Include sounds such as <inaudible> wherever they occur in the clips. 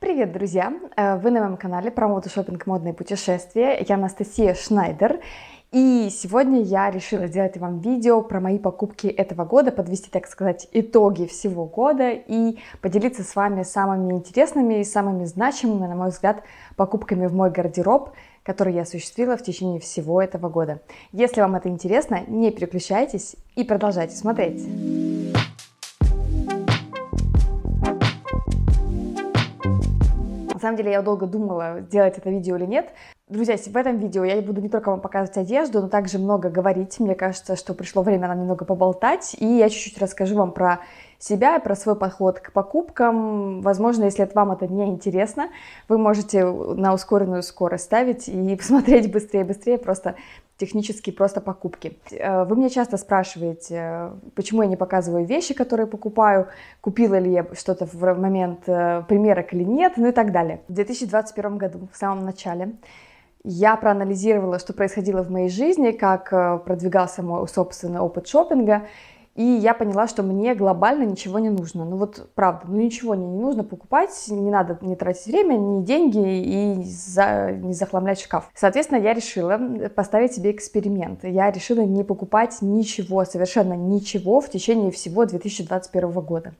Привет, друзья! Э, вы на моем канале про моду, шопинг, модные путешествия. Я Анастасия Шнайдер. И сегодня я решила сделать вам видео про мои покупки этого года, подвести, так сказать, итоги всего года и поделиться с вами самыми интересными и самыми значимыми, на мой взгляд, покупками в мой гардероб, которые я осуществила в течение всего этого года. Если вам это интересно, не переключайтесь и продолжайте смотреть. На самом деле я долго думала, делать это видео или нет. Друзья, в этом видео я буду не только вам показывать одежду, но также много говорить. Мне кажется, что пришло время нам немного поболтать, и я чуть-чуть расскажу вам про себя про свой подход к покупкам. Возможно, если вам это не интересно, вы можете на ускоренную скорость ставить и <laughs> посмотреть быстрее-быстрее, просто технические просто покупки. Э, вы меня часто спрашиваете, почему я не показываю вещи, которые покупаю, купила ли я что-то в момент э, примерок или нет, ну и так далее. В 2021 году, в самом начале, я проанализировала, что происходило в моей жизни, как э, продвигался мой собственный опыт шопинга, и я поняла, что мне глобально ничего не нужно. Ну вот правда, ну ничего мне не нужно покупать, не надо не тратить время, ни деньги и за, не захламлять шкаф. Соответственно, я решила э, поставить себе эксперимент. Я решила не покупать ничего, совершенно ничего в течение всего 2021 года.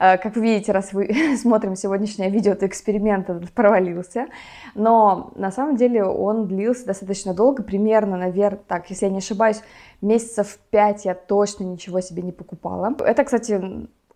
Э, как вы видите, раз вы <laughs> смотрим сегодняшнее видео, то эксперимент этот провалился. Но на самом деле он длился достаточно долго, примерно, наверное, так, если я не ошибаюсь, месяцев 5 я точно ничего себе не покупала. Это, кстати,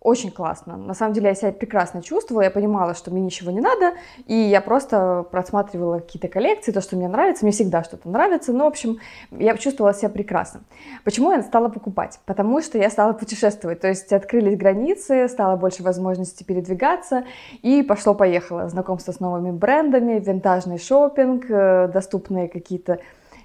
очень классно. На самом деле я себя прекрасно чувствовала, я понимала, что мне ничего не надо, и я просто просматривала какие-то коллекции, то, что мне нравится, мне всегда что-то нравится, но, в общем, я чувствовала себя прекрасно. Почему я стала покупать? Потому что я стала путешествовать, то есть открылись границы, стало больше возможности передвигаться, и пошло-поехало. Знакомство с новыми брендами, винтажный шопинг, э, доступные какие-то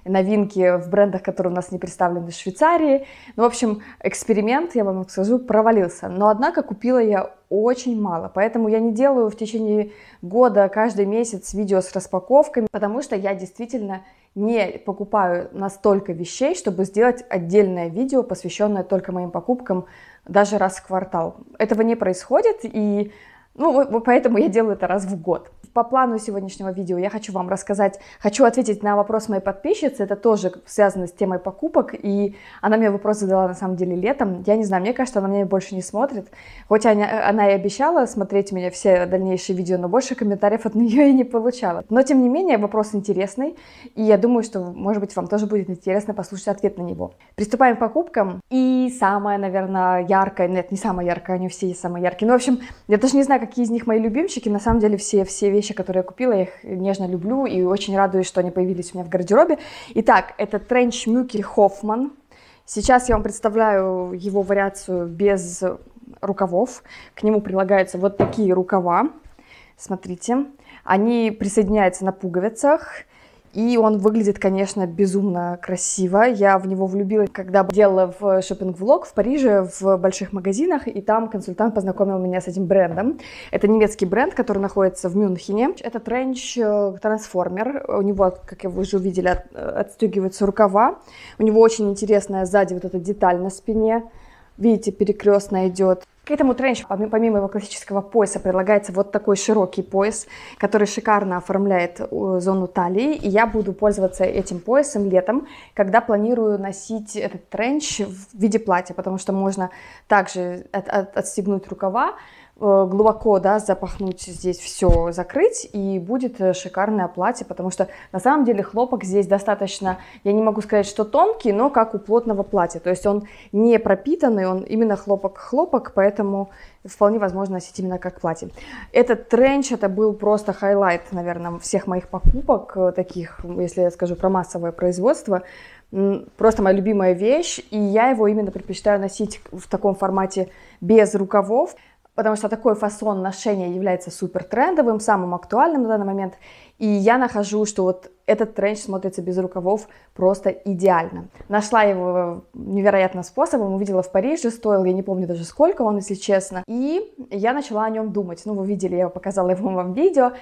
новинки в брендах, которые у нас не представлены в Швейцарии. Ну, в общем, эксперимент, я вам скажу, провалился. Но, однако, купила я очень мало, поэтому я не делаю в течение года каждый месяц видео с распаковками, потому что я действительно не покупаю настолько вещей, чтобы сделать отдельное видео, посвященное только моим покупкам даже раз в квартал. Этого не происходит, и ну, вот поэтому я делаю это раз в год. По плану сегодняшнего видео я хочу вам рассказать, хочу ответить на вопрос моей подписчицы, это тоже связано с темой покупок, и она мне вопрос задала на самом деле летом, я не знаю, мне кажется, она меня больше не смотрит, хоть она, она и обещала смотреть меня все дальнейшие видео, но больше комментариев от <laughs> нее и не получала. Но, тем не менее, вопрос интересный, и я думаю, что, может быть, вам тоже будет интересно послушать ответ на него. Приступаем к покупкам, и самая, наверное, яркая, нет, не самая яркая, они все самые яркие, но, ну, в общем, я даже не знаю, какие из них мои любимчики. На самом деле все, все вещи, которые я купила, я их нежно люблю и очень радуюсь, что они появились у меня в гардеробе. Итак, это тренч мюки Хоффман. Сейчас я вам представляю его вариацию без рукавов. К нему прилагаются вот такие рукава. Смотрите, они присоединяются на пуговицах. И он выглядит, конечно, безумно красиво. Я в него влюбилась, когда делала в шопинг влог в Париже в больших магазинах, и там консультант познакомил меня с этим брендом. Это немецкий бренд, который находится в Мюнхене. Это тренч э, трансформер. У него, как вы уже увидели, э, отстегиваются рукава. У него очень интересная сзади вот эта деталь на спине видите, перекрестно идет. К этому тренчу, помимо его классического пояса, предлагается вот такой широкий пояс, который шикарно оформляет э, зону талии. И я буду пользоваться этим поясом летом, когда планирую носить этот тренч в виде платья, потому что можно также от, от, отстегнуть рукава, Э, глубоко, да, запахнуть здесь все, закрыть, и будет э, шикарное платье, потому что на самом деле хлопок здесь достаточно, я не могу сказать, что тонкий, но как у плотного платья, то есть он не пропитанный, он именно хлопок-хлопок, поэтому вполне возможно носить именно как платье. Этот тренч, это был просто хайлайт, наверное, всех моих покупок, э, таких, если я скажу про массовое производство, просто моя любимая вещь, и я его именно предпочитаю носить в таком формате без рукавов потому что такой фасон ношения является супер трендовым, самым актуальным на данный момент. И я нахожу, что вот этот тренч смотрится без рукавов просто идеально. Нашла его э, невероятным способом, увидела в Париже, стоил, я не помню даже сколько он, если честно. И я начала о нем думать. Ну, вы видели, я показала его вам в видео.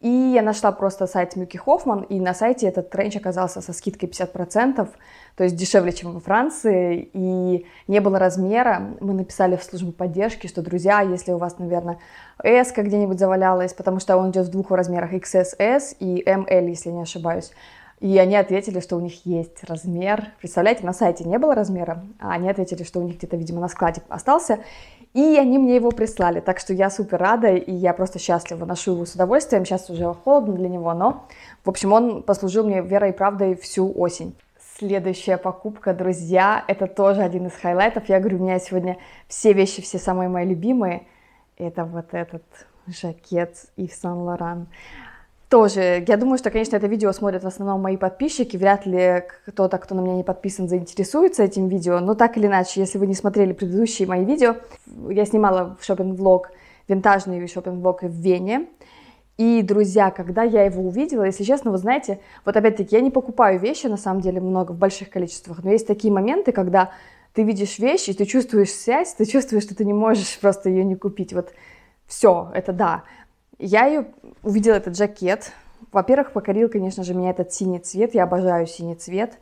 И я нашла просто сайт Мюки Хоффман, и на сайте этот тренч оказался со скидкой 50% то есть дешевле, чем во Франции, и не было размера. Мы написали в службу поддержки, что, друзья, если у вас, наверное, S где-нибудь завалялась, потому что он идет в двух размерах XSS и ML, если не ошибаюсь. И они ответили, что у них есть размер. Представляете, на сайте не было размера, а они ответили, что у них где-то, видимо, на складе остался. И они мне его прислали, так что я супер рада, и я просто счастлива, ношу его с удовольствием. Сейчас уже холодно для него, но, в общем, он послужил мне верой и правдой всю осень. Следующая покупка, друзья, это тоже один из хайлайтов. Я говорю, у меня сегодня все вещи, все самые мои любимые. Это вот этот жакет Ив Сан Лоран. Тоже, я думаю, что, конечно, это видео смотрят в основном мои подписчики. Вряд ли кто-то, кто на меня не подписан, заинтересуется этим видео. Но так или иначе, если вы не смотрели предыдущие мои видео, я снимала шопинг-влог, винтажный шопинг-влог в Вене. И, друзья, когда я его увидела, если честно, вы знаете, вот опять-таки я не покупаю вещи, на самом деле, много, в больших количествах, но есть такие моменты, когда ты видишь вещь, и ты чувствуешь связь, ты чувствуешь, что ты не можешь просто ее не купить. Вот все, это да. Я ее увидела, этот жакет. Во-первых, покорил, конечно же, меня этот синий цвет. Я обожаю синий цвет.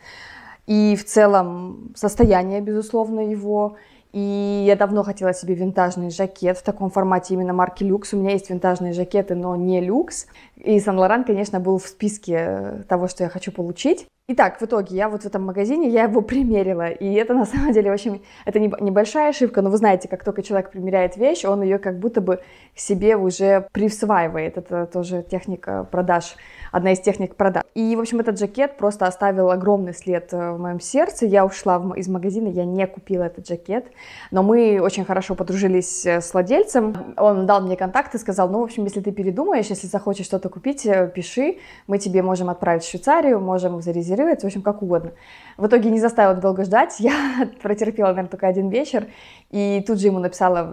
И в целом состояние, безусловно, его. И я давно хотела себе винтажный жакет в таком формате именно марки люкс. У меня есть винтажные жакеты, но не люкс. И Сан Лоран, конечно, был в списке э, того, что я хочу получить. Итак, в итоге я вот в этом магазине, я его <laughs> примерила, и это на самом деле очень, это небольшая ошибка, но вы знаете, как только человек примеряет вещь, он ее как будто бы себе уже присваивает. это тоже техника продаж, одна из техник продаж. И, в общем, этот жакет просто оставил огромный след э, в моем сердце, я ушла из магазина, я не купила этот жакет, но мы очень хорошо подружились э, с владельцем, он дал мне контакты, сказал, ну, в общем, если ты передумаешь, если захочешь что-то купить, э, пиши, мы тебе можем отправить в Швейцарию, можем зарезервировать разыгрывается, в общем, как угодно. В итоге не заставила долго ждать, я <laughs> протерпела, наверное, только один вечер, и тут же ему написала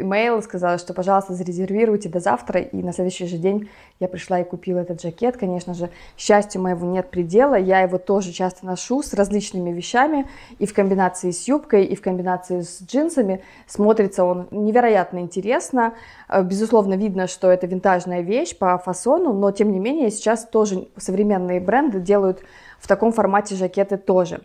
имейл, сказала, что, пожалуйста, зарезервируйте до завтра, и на следующий же день я пришла и купила этот жакет, конечно же, счастью моего нет предела, я его тоже часто ношу с различными вещами, и в комбинации с юбкой, и в комбинации с джинсами, смотрится он невероятно интересно, э, безусловно, видно, что это винтажная вещь по фасону, но, тем не менее, сейчас тоже современные бренды делают в таком формате жакеты тоже.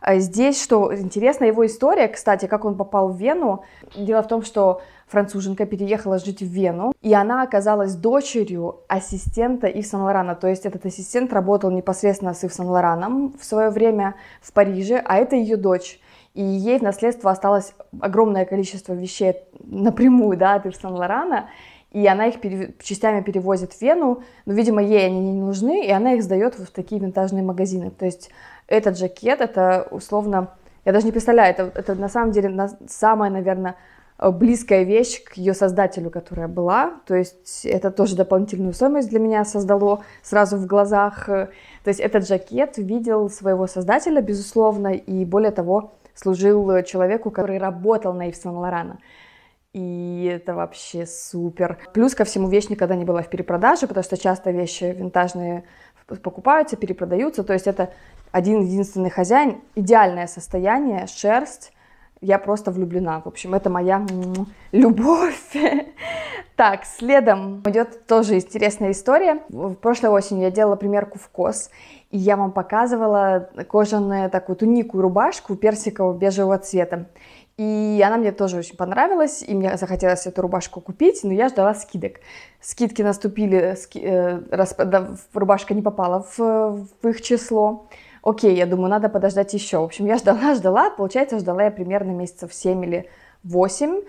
А здесь, что интересно, его история, кстати, как он попал в Вену. Дело в том, что француженка переехала жить в Вену, и она оказалась дочерью ассистента Ив Сан Лорана. То есть этот ассистент работал непосредственно с Ив Сан Лораном в свое время в Париже, а это ее дочь. И ей в наследство осталось огромное количество вещей напрямую да, от Ив Сан Лорана и она их перев... частями перевозит в Вену, но, видимо, ей они не нужны, и она их сдает в такие винтажные магазины. То есть этот жакет, это условно, я даже не представляю, это, это на самом деле на... самая, наверное, э, близкая вещь к ее создателю, которая была. То есть это тоже дополнительную стоимость для меня создало сразу в глазах. Э, то есть этот жакет видел своего создателя, безусловно, и более того, служил человеку, который работал на Ив Сен Лорана и это вообще супер. Плюс ко всему, вещь никогда не была в перепродаже, потому что часто вещи винтажные покупаются, перепродаются. То есть это один единственный хозяин, идеальное состояние, шерсть. Я просто влюблена. В общем, это моя <laughs> любовь. Так, следом идет тоже интересная история. В прошлой осенью я делала примерку в кос, и я вам показывала кожаную такую тунику и рубашку персикового бежевого цвета. И она мне тоже очень понравилась, и мне захотелось эту рубашку купить, но я ждала скидок. Скидки наступили, ски, э, расп... да, рубашка не попала в, в их число. Окей, я думаю, надо подождать еще. В общем, я ждала, ждала, получается, ждала я примерно месяцев 7 или 8,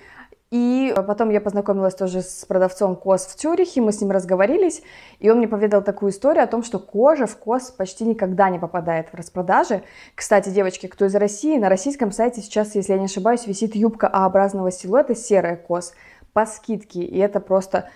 и потом я познакомилась тоже с продавцом кос в Цюрихе, мы с ним разговорились, и он мне поведал такую историю о том, что кожа в кос почти никогда не попадает в распродажи. Кстати, девочки, кто из России, на российском сайте сейчас, если я не ошибаюсь, висит юбка А-образного силуэта серая кос по скидке, и это просто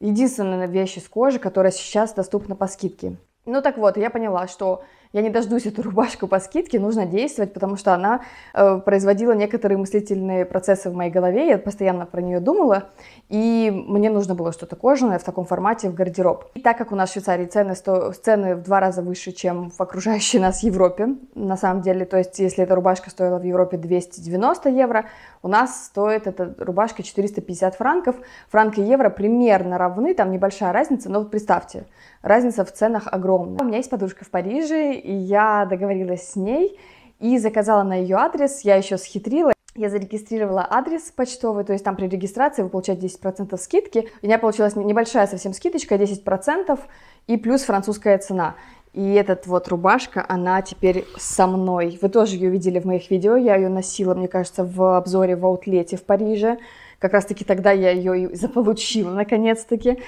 единственная вещь из кожи, которая сейчас доступна по скидке. Ну так вот, я поняла, что я не дождусь эту рубашку по скидке, нужно действовать, потому что она э, производила некоторые мыслительные процессы в моей голове, я постоянно про нее думала, и мне нужно было что-то кожаное в таком формате в гардероб. И так как у нас в Швейцарии цены, 100, цены в два раза выше, чем в окружающей нас Европе, на самом деле, то есть если эта рубашка стоила в Европе 290 евро, у нас стоит эта рубашка 450 франков, франк и евро примерно равны, там небольшая разница, но представьте, разница в ценах огромная. У меня есть подружка в Париже, и я договорилась с ней и заказала на ее адрес, я еще схитрила. Я зарегистрировала адрес почтовый, то есть там при регистрации вы получаете 10% скидки. У меня получилась небольшая совсем скидочка, 10% и плюс французская цена. И этот вот рубашка, она теперь со мной. Вы тоже ее видели в моих видео, я ее носила, мне кажется, в обзоре в аутлете в Париже. Как раз-таки тогда я ее и заполучила, наконец-таки.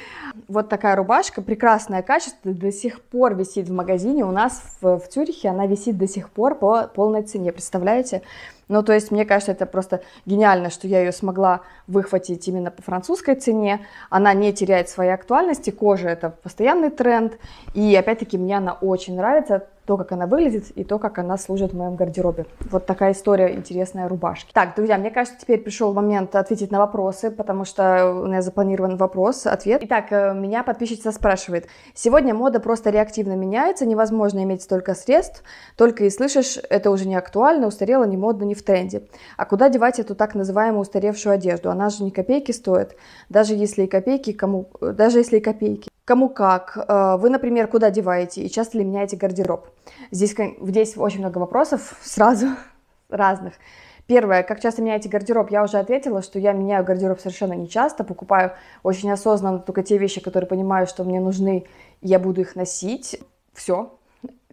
Вот такая рубашка, прекрасное качество, до сих пор висит в магазине. У нас в, в Цюрихе она висит до сих пор по полной цене, представляете? Ну, то есть, мне кажется, это просто гениально, что я ее смогла выхватить именно по французской цене. Она не теряет своей актуальности, кожа – это постоянный тренд. И, опять-таки, мне она очень нравится то, как она выглядит, и то, как она служит в моем гардеробе. Вот такая история интересная рубашки. Так, друзья, мне кажется, теперь пришел момент ответить на вопросы, потому что у меня запланирован вопрос, ответ. Итак, э, меня подписчица спрашивает. Сегодня мода просто реактивно меняется, невозможно иметь столько средств, только и слышишь, это уже не актуально, устарело, не модно, не в тренде. А куда девать эту так называемую устаревшую одежду? Она же не копейки стоит, даже если и копейки, кому, э, даже если и копейки. Кому как? Э, вы, например, куда деваете и часто ли меняете гардероб? Здесь, здесь очень много вопросов <laughs> сразу разных. Первое, как часто меняете гардероб? Я уже ответила, что я меняю гардероб совершенно не часто, покупаю очень осознанно только те вещи, которые понимаю, что мне нужны, и я буду их носить. Все.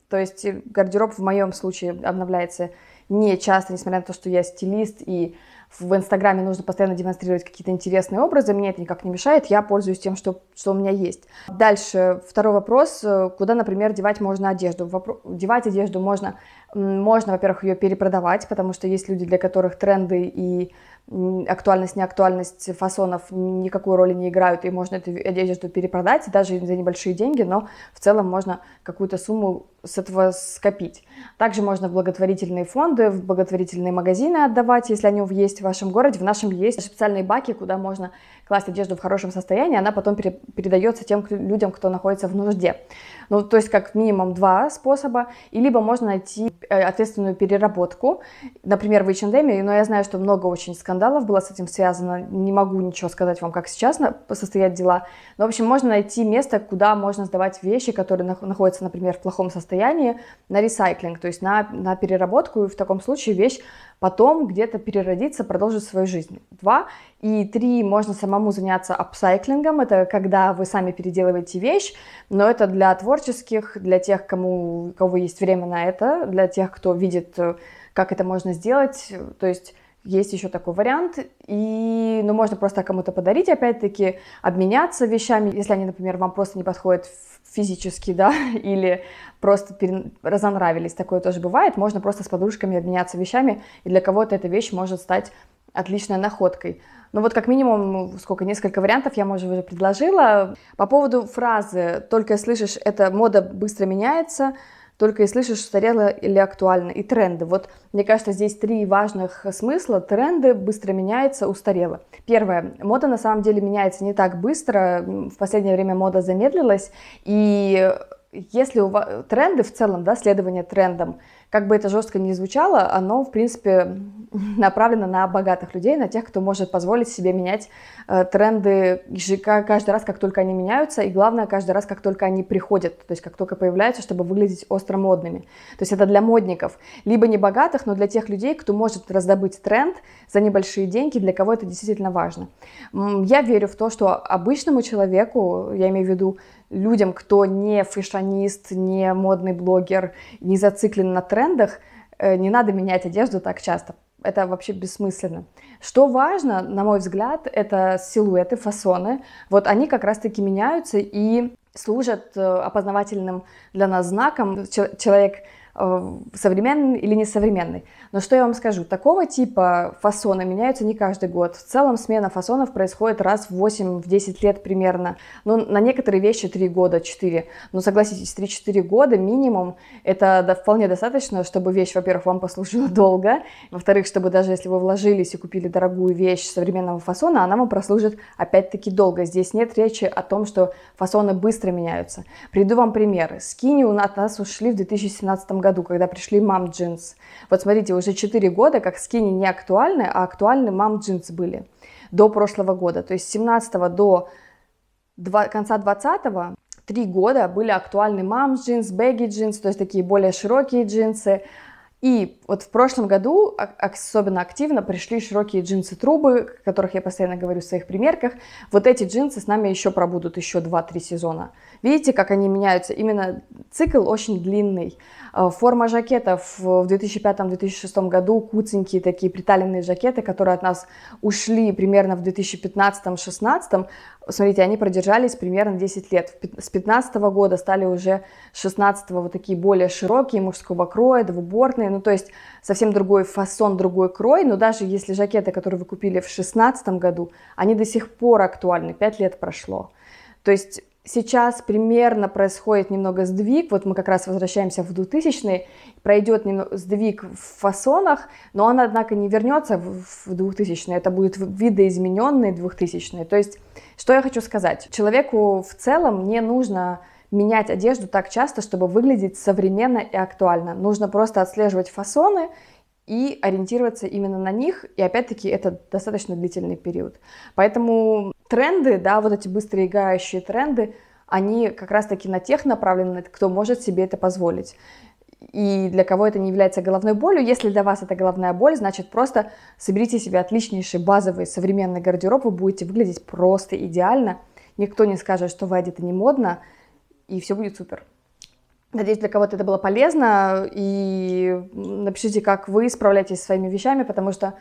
То есть э, гардероб в моем случае обновляется не часто, несмотря на то, что я стилист и в Инстаграме нужно постоянно демонстрировать какие-то интересные образы, мне это никак не мешает, я пользуюсь тем, что, что у меня есть. Дальше, второй вопрос, э, куда, например, девать можно одежду? Вопро- девать одежду можно можно, во-первых, ее перепродавать, потому что есть люди, для которых тренды и актуальность, неактуальность фасонов никакой роли не играют, и можно эту одежду перепродать, даже за небольшие деньги, но в целом можно какую-то сумму с этого скопить. Также можно в благотворительные фонды, в благотворительные магазины отдавать, если они есть в вашем городе. В нашем есть специальные баки, куда можно класть одежду в хорошем состоянии, она потом пере, передается тем кто, людям, кто находится в нужде. Ну, то есть как минимум два способа, и либо можно найти э, ответственную переработку, например, в H&M, но я знаю, что много очень скандалов было с этим связано, не могу ничего сказать вам, как сейчас на состоят дела, но, в общем, можно найти место, куда можно сдавать вещи, которые находятся, например, в плохом состоянии, на ресайклинг, то есть на, на переработку, и в таком случае вещь потом где-то переродиться, продолжить свою жизнь. Два. И три, можно самому заняться апсайклингом, это когда вы сами переделываете вещь, но это для творческих, для тех, кому, у кого есть время на это, для тех, кто видит, э, как это можно сделать, то есть есть еще такой вариант, и, ну, можно просто кому-то подарить, опять-таки, обменяться вещами, если они, например, вам просто не подходят физически, <laughs> да, или просто пере... разонравились, такое тоже бывает, можно просто с подружками обменяться вещами, и для кого-то эта вещь может стать отличной находкой. Ну вот как минимум, ну, сколько, несколько вариантов я, может, уже предложила. По поводу фразы «только слышишь, эта мода быстро меняется», только и слышишь устарело или актуально, и тренды. Вот, мне кажется, здесь три важных смысла. Тренды быстро меняются, устарело. Первое. Мода на самом деле меняется не так быстро. В последнее время мода замедлилась. И если у вас тренды в целом, да, следование трендам – как бы это жестко ни звучало, оно, в принципе, направлено на богатых людей, на тех, кто может позволить себе менять э, тренды каждый раз, как только они меняются, и главное, каждый раз, как только они приходят, то есть как только появляются, чтобы выглядеть остро модными. То есть это для модников, либо не богатых, но для тех людей, кто может раздобыть тренд за небольшие деньги, для кого это действительно важно. Я верю в то, что обычному человеку, я имею в виду людям, кто не фешонист, не модный блогер, не зациклен на тренд, трендах, э, не надо менять одежду так часто. Это вообще бессмысленно. Что важно, на мой взгляд, это силуэты, фасоны. Вот они как раз-таки меняются и служат э, опознавательным для нас знаком. Человек Э, современный или несовременный. Но что я вам скажу, такого типа фасона меняются не каждый год. В целом смена фасонов происходит раз в 8-10 лет примерно. Ну, на некоторые вещи 3 года, 4. Но согласитесь, 3-4 года минимум это вполне достаточно, чтобы вещь, во-первых, вам послужила <laughs> долго, во-вторых, чтобы даже если вы вложились и купили дорогую вещь современного фасона, она вам прослужит опять-таки долго. Здесь нет речи о том, что фасоны быстро меняются. Приду вам примеры. Скини у нас ушли в 2017 году году, когда пришли мам джинс. Вот смотрите, уже 4 года как скини не актуальны, а актуальны мам джинс были до прошлого года. То есть с 17 до 2, конца 20 го три года были актуальны мам джинс, бэги джинс, то есть такие более широкие джинсы. И вот в прошлом году а, особенно активно пришли широкие джинсы-трубы, о которых я постоянно говорю в своих примерках. Вот эти джинсы с нами еще пробудут еще 2-3 сезона. Видите, как они меняются? Именно цикл очень длинный. Э, форма жакетов в 2005-2006 году, куценькие такие приталенные жакеты, которые от нас ушли примерно в 2015-2016. Смотрите, они продержались примерно 10 лет. С 2015 года стали уже 16 вот такие более широкие, мужского кроя, двубортные. Ну, то есть совсем другой фасон, другой крой. Но даже если жакеты, которые вы купили в 2016 году, они до сих пор актуальны, 5 лет прошло. То есть Сейчас примерно происходит немного сдвиг, вот мы как раз возвращаемся в 2000-е, пройдет сдвиг в фасонах, но он, однако, не вернется в 2000-е, это будет видоизмененные 2000-е. То есть, что я хочу сказать, человеку в целом не нужно менять одежду так часто, чтобы выглядеть современно и актуально. Нужно просто отслеживать фасоны, и ориентироваться именно на них. И опять-таки это достаточно длительный период. Поэтому тренды, да, вот эти быстро быстроигающие тренды, они как раз-таки на тех направлены, кто может себе это позволить. И для кого это не является головной болью, если для вас это головная боль, значит просто соберите себе отличнейший базовый современный гардероб, вы будете выглядеть просто идеально. Никто не скажет, что вы одеты не модно, и все будет супер. Надеюсь, для кого-то это было полезно, и напишите, как вы справляетесь со своими вещами, потому что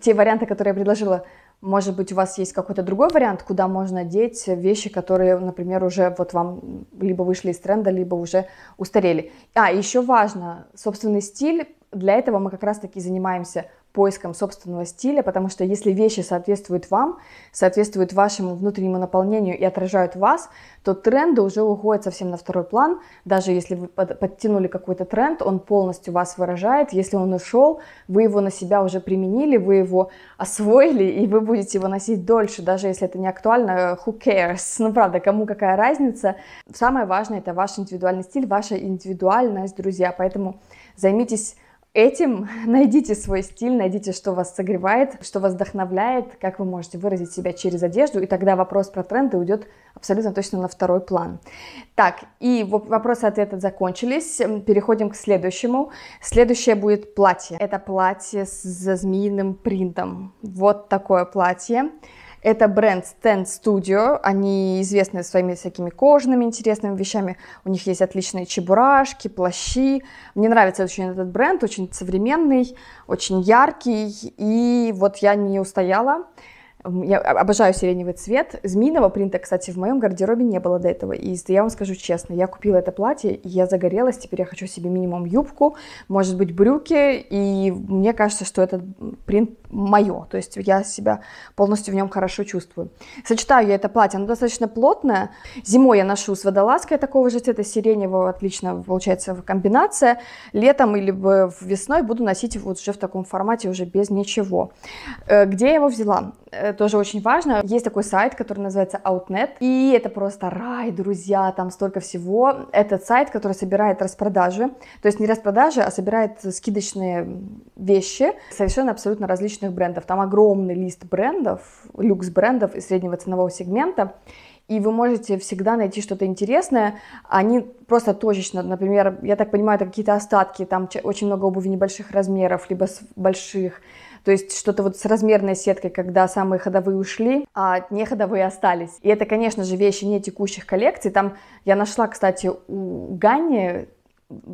те варианты, которые я предложила, может быть, у вас есть какой-то другой вариант, куда можно деть вещи, которые, например, уже вот вам либо вышли из тренда, либо уже устарели. А, еще важно, собственный стиль, для этого мы как раз-таки занимаемся поиском собственного стиля, потому что если вещи соответствуют вам, соответствуют вашему внутреннему наполнению и отражают вас, то тренды уже уходят совсем на второй план. Даже если вы подтянули какой-то тренд, он полностью вас выражает. Если он ушел, вы его на себя уже применили, вы его освоили, и вы будете его носить дольше, даже если это не актуально, who cares? Ну, правда, кому какая разница? Самое важное — это ваш индивидуальный стиль, ваша индивидуальность, друзья. Поэтому займитесь этим <laughs> найдите свой стиль, найдите, что вас согревает, что вас вдохновляет, как вы можете выразить себя через одежду, и тогда вопрос про тренды уйдет абсолютно точно на второй план. Так, и вопросы ответы закончились. Переходим к следующему. Следующее будет платье. Это платье с змеиным принтом. Вот такое платье. Это бренд Stand Studio. Они известны своими всякими кожными интересными вещами. У них есть отличные чебурашки, плащи. Мне нравится очень этот бренд, очень современный, очень яркий. И вот я не устояла. Я обожаю сиреневый цвет. Змеиного принта, кстати, в моем гардеробе не было до этого. И я вам скажу честно, я купила это платье, я загорелась, теперь я хочу себе минимум юбку, может быть, брюки, и мне кажется, что этот принт мое. То есть я себя полностью в нем хорошо чувствую. Сочетаю я это платье, оно достаточно плотное. Зимой я ношу с водолазкой такого же цвета, сиреневого, отлично получается комбинация. Летом или весной буду носить вот уже в таком формате, уже без ничего. Э, где я его взяла? Э, тоже очень важно. Есть такой сайт, который называется Outnet, и это просто рай, друзья, там столько всего. Этот сайт, который собирает распродажи, то есть не распродажи, а собирает скидочные вещи совершенно абсолютно различных брендов. Там огромный лист брендов, люкс брендов из среднего ценового сегмента, и вы можете всегда найти что-то интересное. Они просто точечно, например, я так понимаю, это какие-то остатки, там очень много обуви небольших размеров, либо больших, то есть что-то вот с размерной сеткой, когда самые ходовые ушли, а неходовые остались. И это, конечно же, вещи не текущих коллекций. Там я нашла, кстати, у Ганни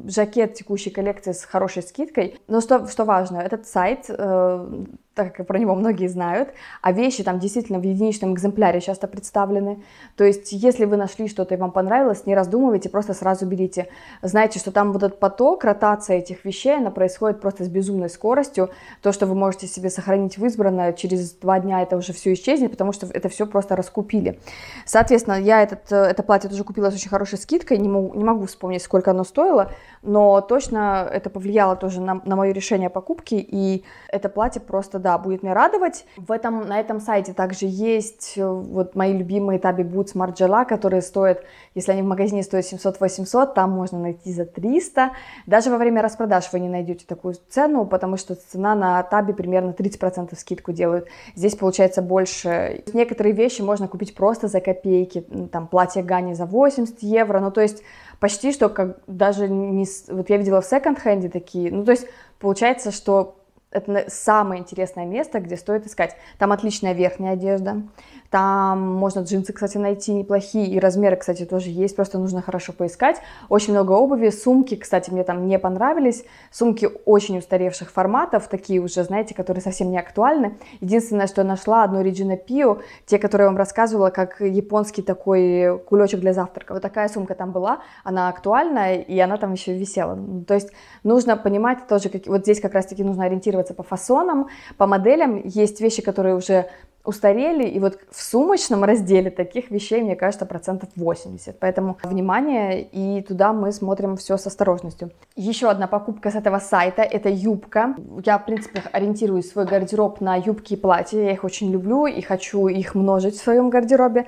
жакет текущей коллекции с хорошей скидкой. Но что, что важно, этот сайт э, так как про него многие знают, а вещи там действительно в единичном экземпляре часто представлены. То есть, если вы нашли что-то и вам понравилось, не раздумывайте, просто сразу берите. Знаете, что там вот этот поток, ротация этих вещей, она происходит просто с безумной скоростью. То, что вы можете себе сохранить в избранное, через два дня это уже все исчезнет, потому что это все просто раскупили. Соответственно, я этот, э, это платье тоже купила с очень хорошей скидкой, не могу, не могу вспомнить, сколько оно стоило, но точно это повлияло тоже на, на мое решение покупки, и это платье просто, да, да, будет меня радовать. В этом, на этом сайте также есть э, вот мои любимые Таби Boots Марджела, которые стоят, если они в магазине стоят 700-800, там можно найти за 300. Даже во время распродаж вы не найдете такую цену, потому что цена на Таби примерно 30% скидку делают. Здесь получается больше. Некоторые вещи можно купить просто за копейки, там платье Гани за 80 евро, ну то есть почти что как даже не... Вот я видела в секонд-хенде такие, ну то есть получается, что это самое интересное место, где стоит искать. Там отличная верхняя одежда, там можно джинсы, кстати, найти неплохие, и размеры, кстати, тоже есть, просто нужно хорошо поискать. Очень много обуви, сумки, кстати, мне там не понравились. Сумки очень устаревших форматов, такие уже, знаете, которые совсем не актуальны. Единственное, что я нашла, одну Regina Pio, те, которые я вам рассказывала, как японский такой кулечек для завтрака. Вот такая сумка там была, она актуальная и она там еще висела. То есть нужно понимать тоже, как, вот здесь как раз-таки нужно ориентироваться по фасонам, по моделям. Есть вещи, которые уже устарели, и вот в сумочном разделе таких вещей, мне кажется, процентов 80. Поэтому внимание, и туда мы смотрим все с осторожностью. Еще одна покупка с этого сайта, это юбка. Я, в принципе, ориентирую свой гардероб на юбки и платья, я их очень люблю и хочу их множить в своем гардеробе.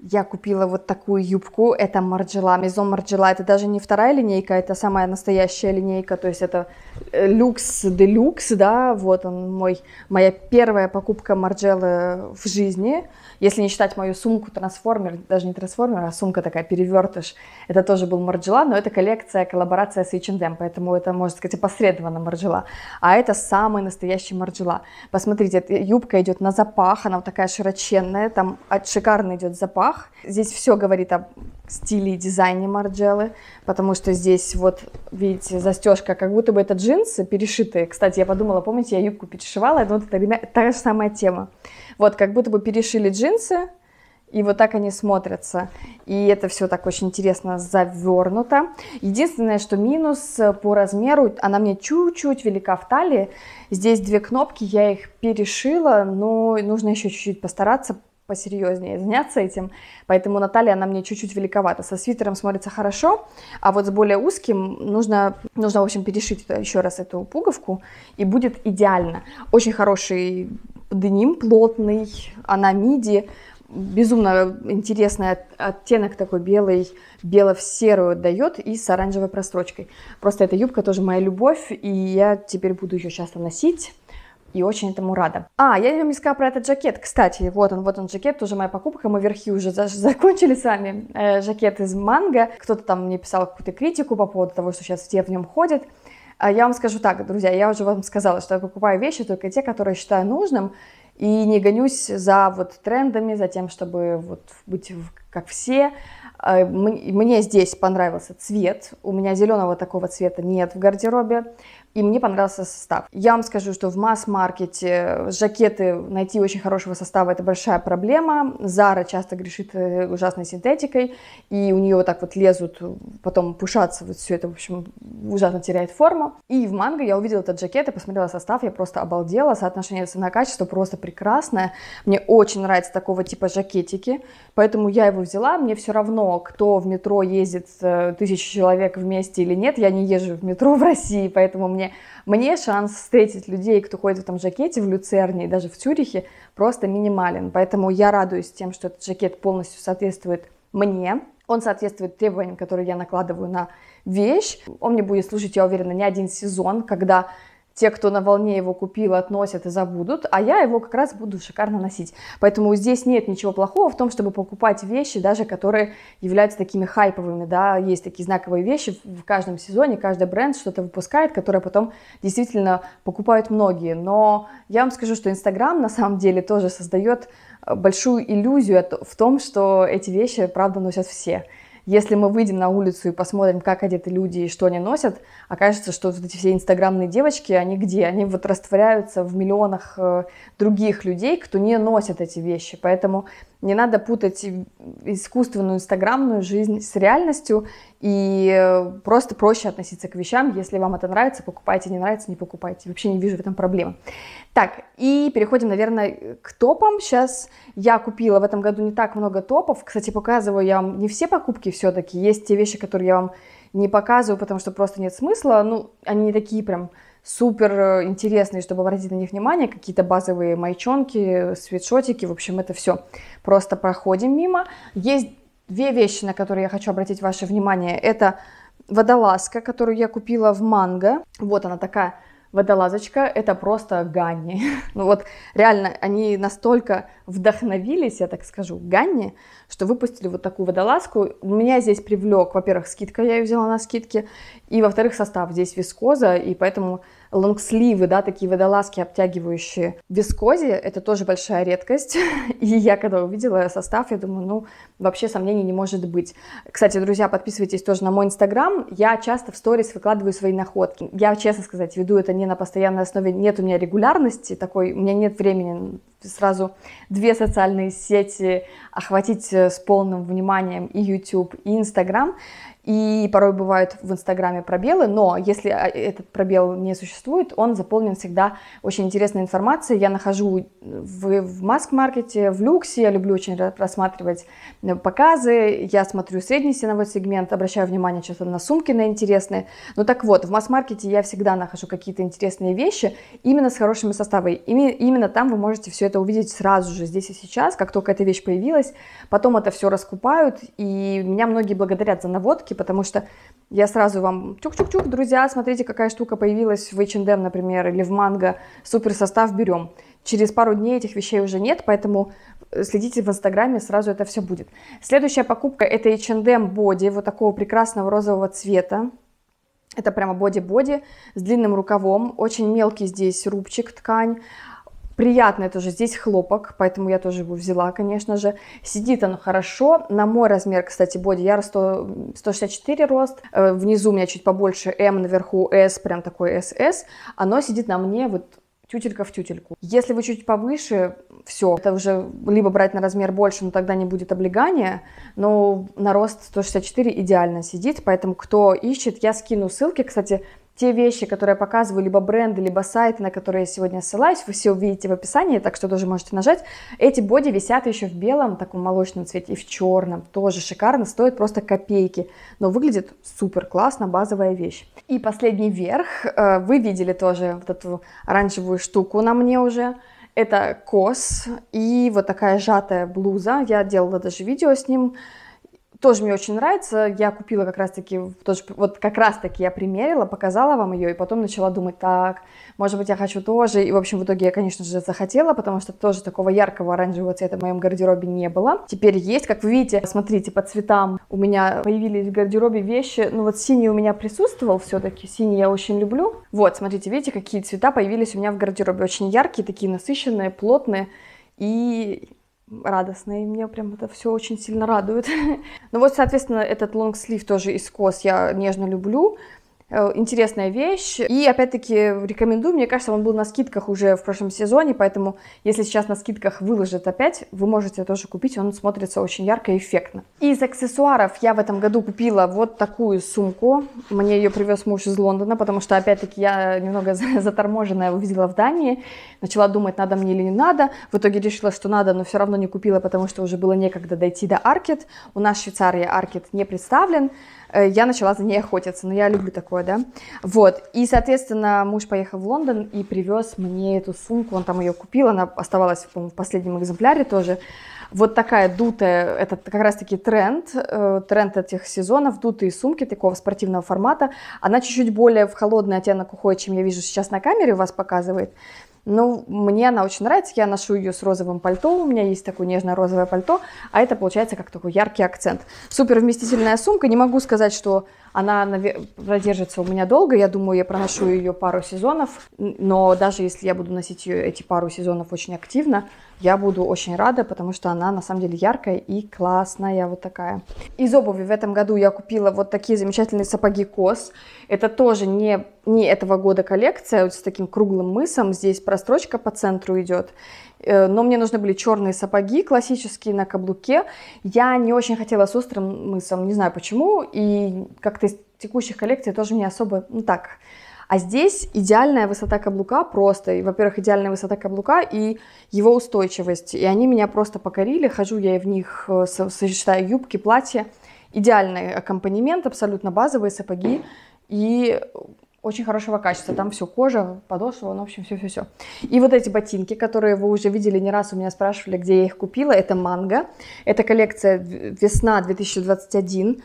Я купила вот такую юбку, это Марджела, Maison Марджела, это даже не вторая линейка, это самая настоящая линейка, то есть это э, люкс делюкс, да, вот он мой, моя первая покупка Марджелы в жизни, если не считать мою сумку трансформер, даже не трансформер, а сумка такая перевертыш, это тоже был Марджела, но это коллекция, коллаборация с H&M, поэтому это, можно сказать, опосредованно Марджела, а это самый настоящий Марджела. Посмотрите, эта юбка идет на запах, она вот такая широченная, там шикарно идет запах, руках. Здесь все говорит о стиле и дизайне Марджелы, потому что здесь вот, видите, застежка, как будто бы это джинсы перешитые. Кстати, я подумала, помните, я юбку перешивала, это вот это та же самая тема. Вот, как будто бы перешили джинсы, и вот так они смотрятся. И это все так очень интересно завернуто. Единственное, что минус э, по размеру, она мне чуть-чуть велика в талии. Здесь две кнопки, я их перешила, но нужно еще чуть-чуть постараться, посерьезнее заняться этим. Поэтому Наталья, она мне чуть-чуть великовата. Со свитером смотрится хорошо, а вот с более узким нужно, нужно в общем, перешить еще раз эту пуговку, и будет идеально. Очень хороший деним, плотный, она миди, безумно интересный оттенок такой белый, бело-серую дает и с оранжевой прострочкой. Просто эта юбка тоже моя любовь, и я теперь буду ее часто носить и очень этому рада. А, я вам не сказала про этот жакет. Кстати, вот он, вот он жакет, тоже моя покупка. Мы верхи уже за <laughs> закончили сами. Э, жакет из манго. Кто-то там мне писал какую-то критику по поводу того, что сейчас все в нем ходят. А я вам скажу так, друзья, я уже вам сказала, что я покупаю вещи только те, которые считаю нужным, и не гонюсь за вот трендами, за тем, чтобы вот быть как все. А, мне здесь понравился цвет. У меня зеленого такого цвета нет в гардеробе и мне понравился состав. Я вам скажу, что в масс-маркете жакеты найти очень хорошего состава – это большая проблема. Зара часто грешит э, ужасной синтетикой, и у нее вот так вот лезут, потом пушатся, вот все это, в общем, ужасно теряет форму. И в манго я увидела этот жакет и посмотрела состав, я просто обалдела, соотношение цена-качество просто прекрасное. Мне очень нравится такого типа жакетики, поэтому я его взяла, мне все равно, кто в метро ездит, э, тысячи человек вместе или нет, я не езжу в метро в России, поэтому мне мне, мне шанс встретить людей, кто ходит в этом жакете в Люцерне и даже в Цюрихе, просто минимален. Поэтому я радуюсь тем, что этот жакет полностью соответствует мне, он соответствует требованиям, которые я накладываю на вещь. Он мне будет служить, я уверена, не один сезон, когда те, кто на волне его купил, относят и забудут, а я его как раз буду шикарно носить. Поэтому здесь нет ничего плохого в том, чтобы покупать вещи, даже которые являются такими хайповыми, да, есть такие знаковые вещи в каждом сезоне, каждый бренд что-то выпускает, которое потом действительно покупают многие. Но я вам скажу, что Инстаграм на самом деле тоже создает э, большую иллюзию в том, что эти вещи, правда, носят все если мы выйдем на улицу и посмотрим, как одеты люди и что они носят, окажется, что вот эти все инстаграмные девочки, они где? Они вот растворяются в миллионах э, других людей, кто не носит эти вещи. Поэтому не надо путать искусственную инстаграмную жизнь с реальностью и э, просто проще относиться к вещам. Если вам это нравится, покупайте, не нравится, не покупайте. Вообще не вижу в этом проблемы. Так, и переходим, наверное, к топам. Сейчас я купила в этом году не так много топов. Кстати, показываю я вам не все покупки, все-таки. Есть те вещи, которые я вам не показываю, потому что просто нет смысла. Ну, они не такие прям супер э, интересные, чтобы обратить на них внимание. Какие-то базовые майчонки, свитшотики, в общем, это все. Просто проходим мимо. Есть две вещи, на которые я хочу обратить ваше внимание. Это водолазка, которую я купила в Манго. Вот она такая водолазочка это просто Ганни. <laughs> Ну вот реально, они настолько вдохновились, я так скажу, Ганни, что выпустили вот такую водолазку. Меня здесь привлек, во-первых, скидка, я ее взяла на скидке, и во-вторых, состав здесь вискоза, и поэтому лонгсливы, да, такие водолазки, обтягивающие вискози, это тоже большая редкость. <laughs> И я когда увидела состав, я думаю, ну, вообще сомнений не может быть. Кстати, друзья, подписывайтесь тоже на мой инстаграм. Я часто в сторис выкладываю свои находки. Я, честно сказать, веду это не на постоянной основе, нет у меня регулярности такой, у меня нет времени сразу две социальные сети охватить э, с полным вниманием и YouTube, и Instagram. И порой бывают в Инстаграме пробелы, но если а, этот пробел не существует, он заполнен всегда очень интересной информацией. Я нахожу э, в, в маск-маркете, в люксе, я люблю очень рассматривать э, показы, я смотрю средний ценовой сегмент, обращаю внимание часто на сумки, на интересные. Ну так вот, в маск маркете я всегда нахожу какие-то интересные вещи именно с хорошими составами. Именно там вы можете все это увидеть сразу же, здесь и сейчас, как только эта вещь появилась. Потом это все раскупают, и меня многие благодарят за наводки, потому что я сразу вам чук-чук-чук, друзья, смотрите, какая штука появилась в H&M, например, или в Манго, супер состав берем. Через пару дней этих вещей уже нет, поэтому э, следите в Инстаграме, сразу это все будет. Следующая покупка это H&M Body, вот такого прекрасного розового цвета. Это прямо боди-боди с длинным рукавом, очень мелкий здесь рубчик ткань, Приятное тоже здесь хлопок, поэтому я тоже его взяла, конечно же. Сидит оно хорошо. На мой размер, кстати, боди, я росту 164 рост. Э, внизу у меня чуть побольше М, наверху S, прям такой SS. Оно сидит на мне вот тютелька в тютельку. Если вы чуть повыше, все, это уже либо брать на размер больше, но тогда не будет облегания, но на рост 164 идеально сидит, поэтому кто ищет, я скину ссылки, кстати, те вещи, которые я показываю, либо бренды, либо сайты, на которые я сегодня ссылаюсь, вы все увидите в описании, так что тоже можете нажать. Эти боди висят еще в белом, таком молочном цвете, и в черном, тоже шикарно, стоят просто копейки, но выглядит супер классно, базовая вещь. И последний верх, э, вы видели тоже вот эту оранжевую штуку на мне уже, это кос и вот такая сжатая блуза. Я делала даже видео с ним тоже мне очень нравится. Я купила как раз-таки, вот как раз-таки я примерила, показала вам ее, и потом начала думать, так, может быть, я хочу тоже. И, в общем, в итоге я, конечно же, захотела, потому что тоже такого яркого оранжевого цвета в моем гардеробе не было. Теперь есть, как вы видите, смотрите, по цветам у меня появились в гардеробе вещи. Ну вот синий у меня присутствовал все-таки, синий я очень люблю. Вот, смотрите, видите, какие цвета появились у меня в гардеробе. Очень яркие, такие насыщенные, плотные. И радостно, и мне прям это все очень сильно радует. <laughs> ну вот, соответственно, этот лонгслив тоже из кос я нежно люблю. Э, интересная вещь. И опять-таки рекомендую, мне кажется, он был на скидках уже в прошлом сезоне, поэтому если сейчас на скидках выложат опять, вы можете тоже купить, он смотрится очень ярко и эффектно. Из аксессуаров я в этом году купила вот такую сумку, мне ее привез муж из Лондона, потому что опять-таки я немного <laughs> заторможенная увидела в Дании, начала думать, надо мне или не надо, в итоге решила, что надо, но все равно не купила, потому что уже было некогда дойти до Аркет, у нас в Швейцарии Аркет не представлен, Э, я начала за ней охотиться, но я люблю такое, да. Вот, и, соответственно, муж поехал в Лондон и привез мне эту сумку, он там ее купил, она оставалась, по моему в последнем экземпляре тоже. Вот такая дутая, это как раз-таки тренд, э, тренд этих сезонов, дутые сумки такого спортивного формата. Она чуть-чуть более в холодный оттенок уходит, чем я вижу сейчас на камере, у вас показывает. Ну, мне она очень нравится, я ношу ее с розовым пальто, у меня есть такое нежно-розовое пальто, а это получается как такой яркий акцент. Супер вместительная сумка, не могу сказать, что она продержится у меня долго, я думаю, я проношу ее пару сезонов, но даже если я буду носить ее эти пару сезонов очень активно, я буду очень рада, потому что она на самом деле яркая и классная вот такая. Из обуви в этом году я купила вот такие замечательные сапоги Кос. Это тоже не, не этого года коллекция, вот с таким круглым мысом, здесь прострочка по центру идет. Э, но мне нужны были черные сапоги, классические на каблуке. Я не очень хотела с острым мысом, не знаю почему, и как-то из текущих коллекций тоже мне особо, ну так. А здесь идеальная высота каблука просто, во-первых, идеальная высота каблука и его устойчивость. И они меня просто покорили, хожу я в них, э, сочетаю юбки, платья. Идеальный аккомпанемент, абсолютно базовые сапоги. И очень хорошего качества. Там все кожа, подошва, ну, в общем, все-все-все. И вот эти ботинки, которые вы уже видели не раз, у меня спрашивали, где я их купила. Это манго. Это коллекция весна 2021.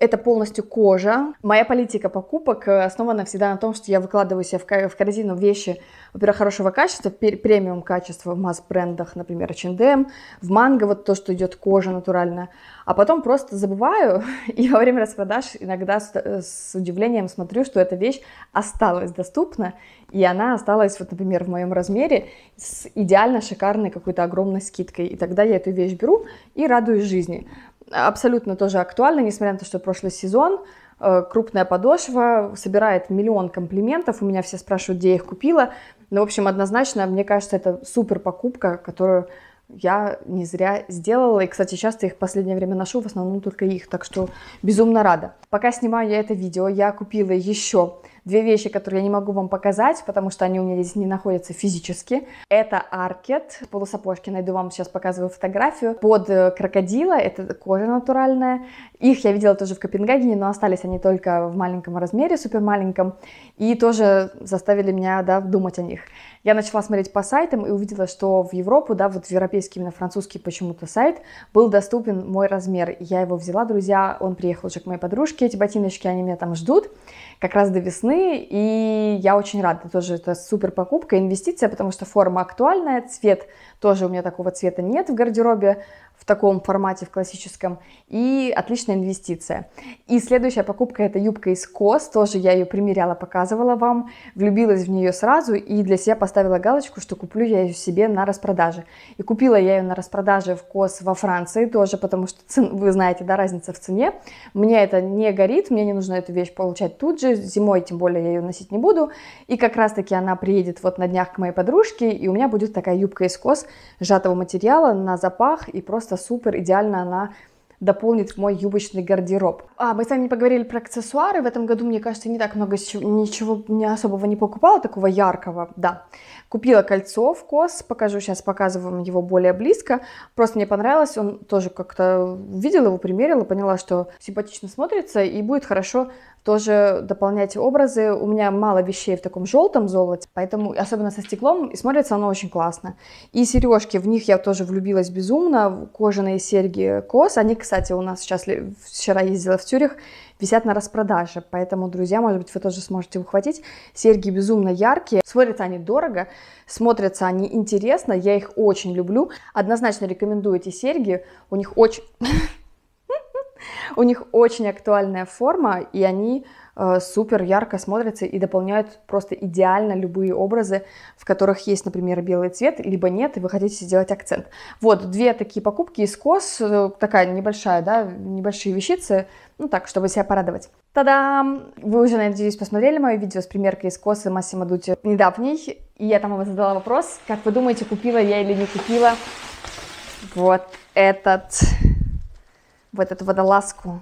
Это полностью кожа. Моя политика покупок э, основана всегда на том, что я выкладываю себе в корзину вещи, во-первых, хорошего качества, премиум качества в масс-брендах, например, H&M, в Манго, вот то, что идет кожа натурально. А потом просто забываю, <laughs> и во время распродаж иногда с, э, с удивлением смотрю, что эта вещь осталась доступна, и она осталась, вот, например, в моем размере с идеально шикарной какой-то огромной скидкой. И тогда я эту вещь беру и радуюсь жизни абсолютно тоже актуально, несмотря на то, что прошлый сезон э, крупная подошва собирает миллион комплиментов. У меня все спрашивают, где я их купила. Но, ну, в общем, однозначно, мне кажется, это супер покупка, которую я не зря сделала. И, кстати, часто их в последнее время ношу, в основном только их, так что безумно рада. Пока снимаю я это видео, я купила еще две вещи, которые я не могу вам показать, потому что они у меня здесь не находятся физически. Это аркет, полусапожки, найду вам сейчас показываю фотографию, под э, крокодила, это кожа натуральная. Их я видела тоже в Копенгагене, но остались они только в маленьком размере, супер маленьком, и тоже заставили меня, да, думать о них. Я начала смотреть по сайтам и увидела, что в Европу, да, вот в европейский, именно французский почему-то сайт, был доступен мой размер. Я его взяла, друзья, он приехал уже к моей подружке, эти ботиночки, они меня там ждут, как раз до весны, стороны, и я очень рада, тоже это супер покупка, инвестиция, потому что форма актуальная, цвет тоже у меня такого цвета нет в гардеробе, в таком формате, в классическом, и отличная инвестиция. И следующая покупка это юбка из кос, тоже я ее примеряла, показывала вам, влюбилась в нее сразу и для себя поставила галочку, что куплю я ее себе на распродаже. И купила я ее на распродаже в кос во Франции тоже, потому что цен, вы знаете, да, разница в цене. Мне это не горит, мне не нужно эту вещь получать тут же, зимой тем более я ее носить не буду. И как раз таки она приедет вот на днях к моей подружке, и у меня будет такая юбка из кос сжатого материала на запах и просто просто супер, идеально она дополнит мой юбочный гардероб. А, мы с вами не поговорили про аксессуары. В этом году, мне кажется, не так много ничего не особого не покупала, такого яркого, да. Купила кольцо в кос, покажу сейчас, показываю вам его более близко. Просто мне понравилось, он тоже как-то видела его, примерила, поняла, что симпатично смотрится и будет хорошо тоже дополнять образы. У меня мало вещей в таком желтом золоте, поэтому, особенно со стеклом, и смотрится оно очень классно. И сережки, в них я тоже влюбилась безумно. Кожаные серьги кос, они, кстати, у нас сейчас, вчера ездила в Тюрих, висят на распродаже, поэтому, друзья, может быть, вы тоже сможете ухватить. Серьги безумно яркие, смотрятся они дорого, смотрятся они интересно, я их очень люблю. Однозначно рекомендую эти серьги, у них очень... <laughs> У них очень актуальная форма, и они э, супер ярко смотрятся и дополняют просто идеально любые образы, в которых есть, например, белый цвет, либо нет, и вы хотите сделать акцент. Вот, две такие покупки из кос, э, такая небольшая, да, небольшие вещицы, ну так, чтобы себя порадовать. Та-дам! Вы уже, надеюсь, посмотрели мое видео с примеркой из косы Массимо Дути недавней, и я там вам задала вопрос, как вы думаете, купила я или не купила вот этот в эту водолазку.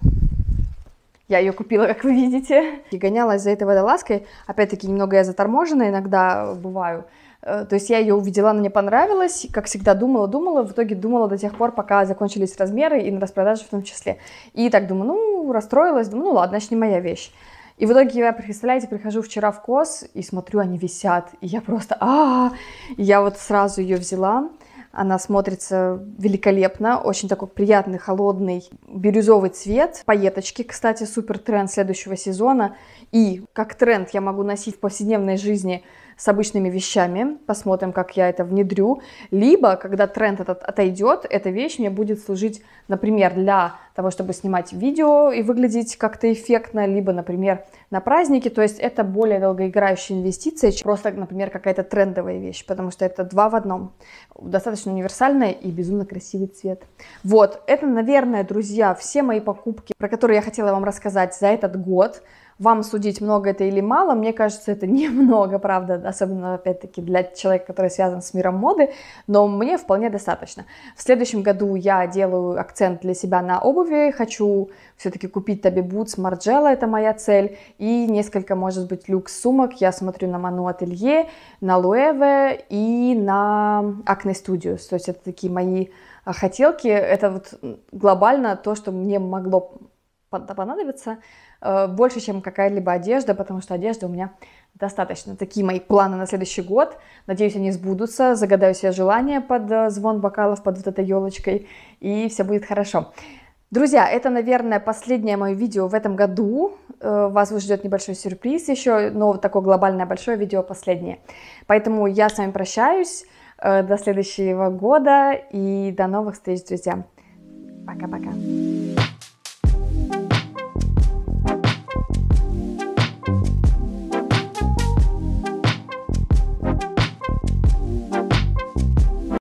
Я ее купила, как вы видите. И гонялась за этой водолазкой. Опять-таки, немного я заторможена иногда бываю. Э, то есть я ее увидела, она мне понравилась, как всегда думала, думала, в итоге думала до тех пор, пока закончились размеры и на распродаже в том числе. И так думаю, ну, расстроилась, думаю, ну ладно, значит, не моя вещь. И в итоге, я, представляете, прихожу вчера в КОС и смотрю, они висят, и я просто а, -а, -а! И я вот сразу ее взяла, она смотрится великолепно, очень такой приятный, холодный, бирюзовый цвет. Пайеточки, кстати, супер тренд следующего сезона. И как тренд я могу носить в повседневной жизни с обычными вещами. Посмотрим, как я это внедрю. Либо, когда тренд этот отойдет, эта вещь мне будет служить, например, для того, чтобы снимать видео и выглядеть как-то эффектно, либо, например, на праздники. То есть это более долгоиграющая инвестиция, чем просто, например, какая-то трендовая вещь, потому что это два в одном. Достаточно универсальный и безумно красивый цвет. Вот, это, наверное, друзья, все мои покупки, про которые я хотела вам рассказать за этот год вам судить, много это или мало, мне кажется, это <laughs> немного, правда, особенно, опять-таки, для человека, который связан с миром моды, но мне вполне достаточно. В следующем году я делаю акцент для себя на обуви, хочу все-таки купить Таби Бутс, Марджелла, это моя цель, и несколько, может быть, люкс-сумок, я смотрю на Ману Ателье, на Луэве и на Акне Studios, то есть это такие мои а, хотелки, это вот глобально то, что мне могло понадобиться, Э, больше, чем какая-либо одежда, потому что одежда у меня достаточно. Такие мои планы на следующий год. Надеюсь, они сбудутся. Загадаю себе желание под э, звон бокалов, под вот этой елочкой, и все будет хорошо. Друзья, это, наверное, последнее мое видео в этом году. Э, вас ждет небольшой сюрприз еще, но такое глобальное большое видео последнее. Поэтому я с вами прощаюсь. До следующего года и до новых встреч, друзья. Пока-пока.